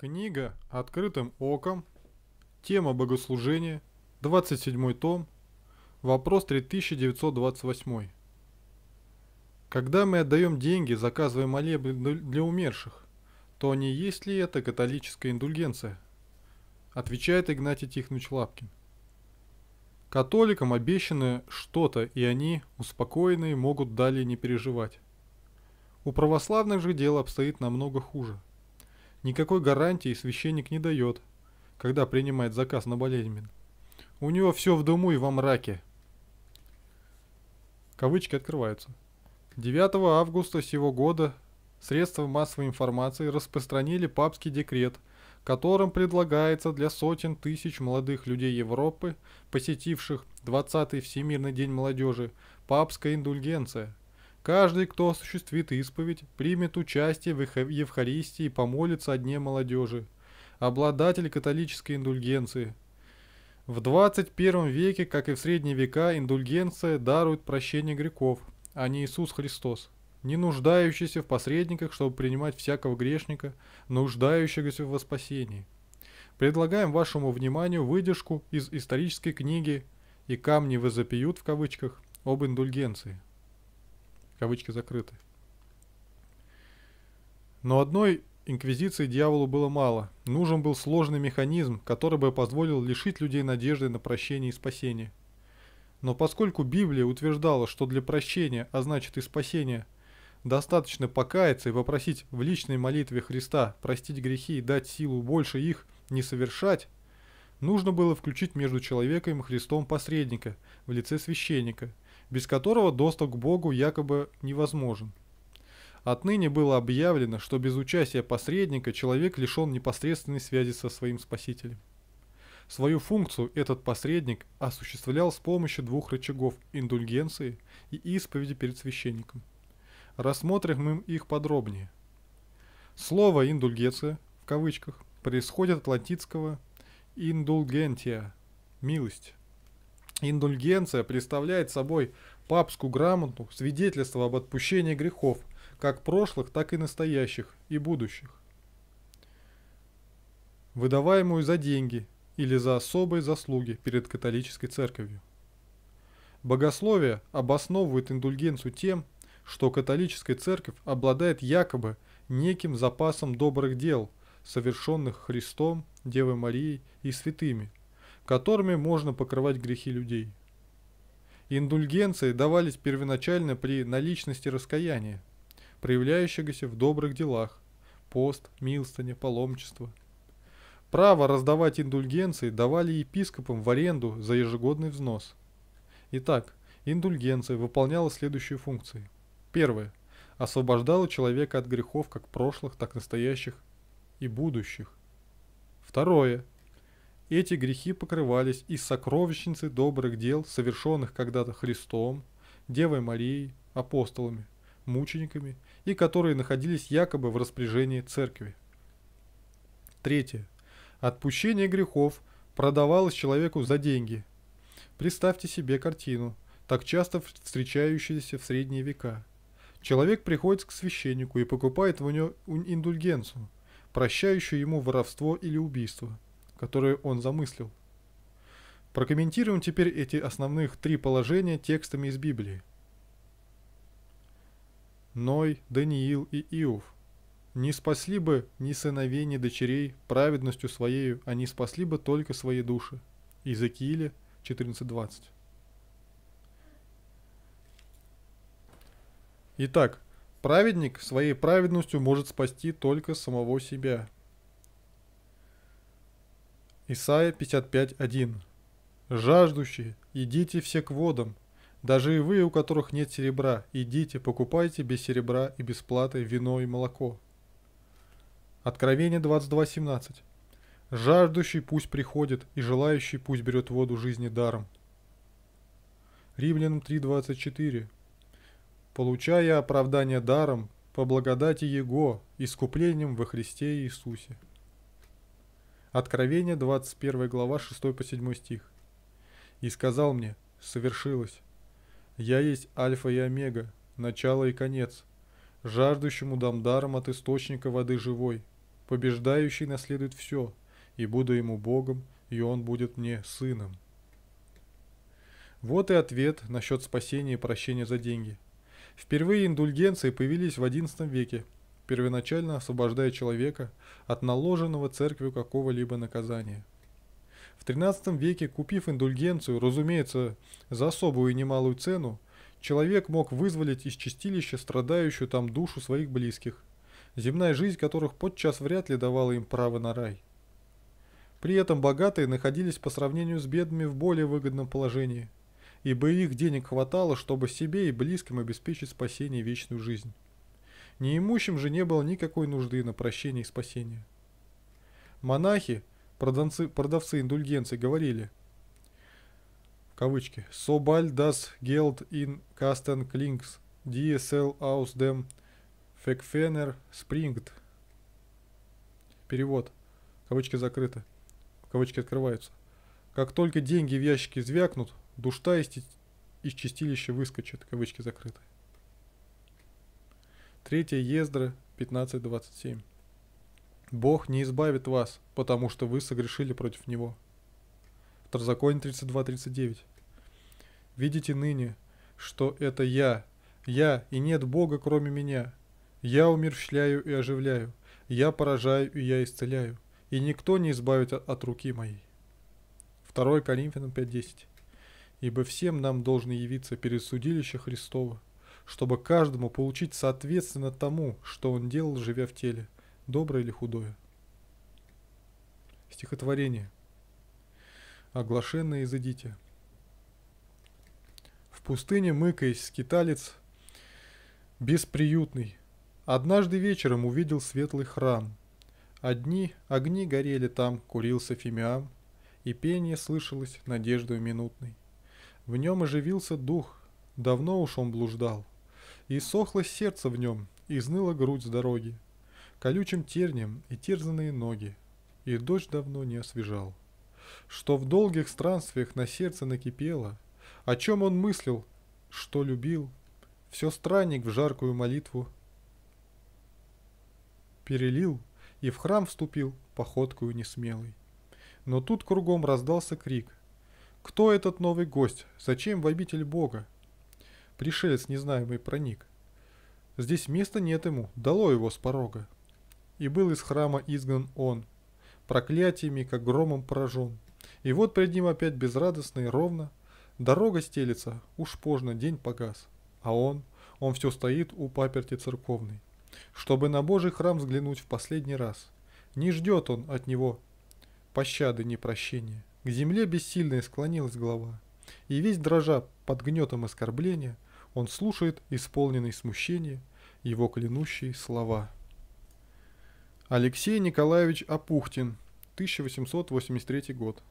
Книга «Открытым оком», тема богослужения, 27 том, вопрос 3928. Когда мы отдаем деньги, заказывая молебны для умерших, то не есть ли это католическая индульгенция? Отвечает Игнатий Тихонович Лапкин. Католикам обещано что-то, и они, успокоенные, могут далее не переживать. У православных же дело обстоит намного хуже – Никакой гарантии священник не дает, когда принимает заказ на болезнь. У него все в дыму и во мраке. Кавычки открываются. 9 августа сего года средства массовой информации распространили папский декрет, которым предлагается для сотен тысяч молодых людей Европы, посетивших 20-й Всемирный день молодежи, папская индульгенция – Каждый, кто осуществит исповедь, примет участие в Евхаристии и помолится о Дне молодежи, обладатель католической индульгенции. В 21 веке, как и в средние века, индульгенция дарует прощение грехов, а не Иисус Христос, не нуждающийся в посредниках, чтобы принимать всякого грешника, нуждающегося во спасении. Предлагаем вашему вниманию выдержку из исторической книги «И камни возопьют» в кавычках об индульгенции кавычки закрыты. Но одной инквизиции дьяволу было мало. Нужен был сложный механизм, который бы позволил лишить людей надежды на прощение и спасение. Но поскольку Библия утверждала, что для прощения, а значит и спасения, достаточно покаяться и попросить в личной молитве Христа простить грехи и дать силу больше их не совершать, нужно было включить между человеком и Христом посредника в лице священника – без которого доступ к Богу якобы невозможен. Отныне было объявлено, что без участия посредника человек лишен непосредственной связи со своим спасителем. Свою функцию этот посредник осуществлял с помощью двух рычагов – индульгенции и исповеди перед священником. Рассмотрим мы их подробнее. Слово «индульгенция» в кавычках происходит от латинского «индульгентия» – «милость». Индульгенция представляет собой папскую грамоту, свидетельство об отпущении грехов, как прошлых, так и настоящих и будущих, выдаваемую за деньги или за особые заслуги перед католической церковью. Богословие обосновывает индульгенцию тем, что католическая церковь обладает якобы неким запасом добрых дел, совершенных Христом, Девой Марией и святыми, которыми можно покрывать грехи людей. Индульгенции давались первоначально при наличности раскаяния, проявляющегося в добрых делах, пост, милостыня, паломчество. Право раздавать индульгенции давали епископам в аренду за ежегодный взнос. Итак, индульгенция выполняла следующие функции. Первое. Освобождала человека от грехов как прошлых, так настоящих и будущих. Второе эти грехи покрывались из сокровищницы добрых дел, совершенных когда-то Христом, Девой Марией, апостолами, мучениками и которые находились якобы в распоряжении церкви. Третье. Отпущение грехов продавалось человеку за деньги. Представьте себе картину, так часто встречающуюся в средние века. Человек приходит к священнику и покупает у него индульгенцию, прощающую ему воровство или убийство – которую он замыслил. Прокомментируем теперь эти основных три положения текстами из Библии. Ной, Даниил и Иов. Не спасли бы ни сыновей, ни дочерей праведностью своею, они а спасли бы только свои души. Иезекииля 14.20 Итак, праведник своей праведностью может спасти только самого себя – Исайя 55.1 «Жаждущие, идите все к водам, даже и вы, у которых нет серебра, идите, покупайте без серебра и без платы вино и молоко». Откровение 22.17 «Жаждущий пусть приходит, и желающий пусть берет воду жизни даром». Римлянам 3.24 «Получая оправдание даром, по благодати Его, искуплением во Христе Иисусе». Откровение, 21 глава, 6 по 7 стих. «И сказал мне, совершилось. Я есть Альфа и Омега, начало и конец. Жаждущему дам даром от источника воды живой. Побеждающий наследует все, и буду ему Богом, и он будет мне сыном». Вот и ответ насчет спасения и прощения за деньги. Впервые индульгенции появились в XI веке – первоначально освобождая человека от наложенного церковью какого-либо наказания. В XIII веке, купив индульгенцию, разумеется, за особую и немалую цену, человек мог вызволить из чистилища страдающую там душу своих близких, земная жизнь которых подчас вряд ли давала им право на рай. При этом богатые находились по сравнению с бедными в более выгодном положении, ибо их денег хватало, чтобы себе и близким обеспечить спасение и вечную жизнь. Неимущим же не было никакой нужды на прощение и спасение. Монахи, продавцы, продавцы индульгенций, говорили, в кавычки, «Собаль das Geld in Kasten Klings, DSL aus dem Fekfener спрингт". Перевод. Кавычки закрыты. Кавычки открываются. Как только деньги в ящике звякнут, душта из чистилища выскочит. Кавычки закрыты. Третья Ездра 15.27. Бог не избавит вас, потому что вы согрешили против Него. Второзаконие 32.39. Видите ныне, что это я, я и нет Бога, кроме меня. Я умерщвляю и оживляю, я поражаю и я исцеляю, и никто не избавит от руки моей. 2 Коринфянам 5.10. Ибо всем нам должно явиться перед судилище Христово, чтобы каждому получить соответственно тому, что он делал, живя в теле, доброе или худое. Стихотворение. Оглашенные изыдите. В пустыне мыкаясь, скиталец бесприютный. Однажды вечером увидел светлый храм. Одни огни горели там, курился фимиам, и пение слышалось надеждой минутной. В нем оживился дух, давно уж он блуждал — и сохло сердце в нем, и зныла грудь с дороги, колючим тернием и терзанные ноги, и дождь давно не освежал. Что в долгих странствиях на сердце накипело, о чем он мыслил, что любил, все странник в жаркую молитву перелил и в храм вступил походкою несмелой. Но тут кругом раздался крик. «Кто этот новый гость? Зачем в обитель Бога?» Пришелец незнаемый проник. Здесь места нет ему, дало его с порога. И был из храма изгнан он, проклятиями, как громом поражен. И вот пред ним опять безрадостно и ровно, дорога стелится, уж поздно, день погас. А он, он все стоит у паперти церковной, чтобы на Божий храм взглянуть в последний раз. Не ждет он от него пощады, ни прощения. К земле бессильной склонилась голова, и весь дрожа под гнетом оскорбления – он слушает, исполненный смущения, его клянущие слова. Алексей Николаевич Апухтин, 1883 год.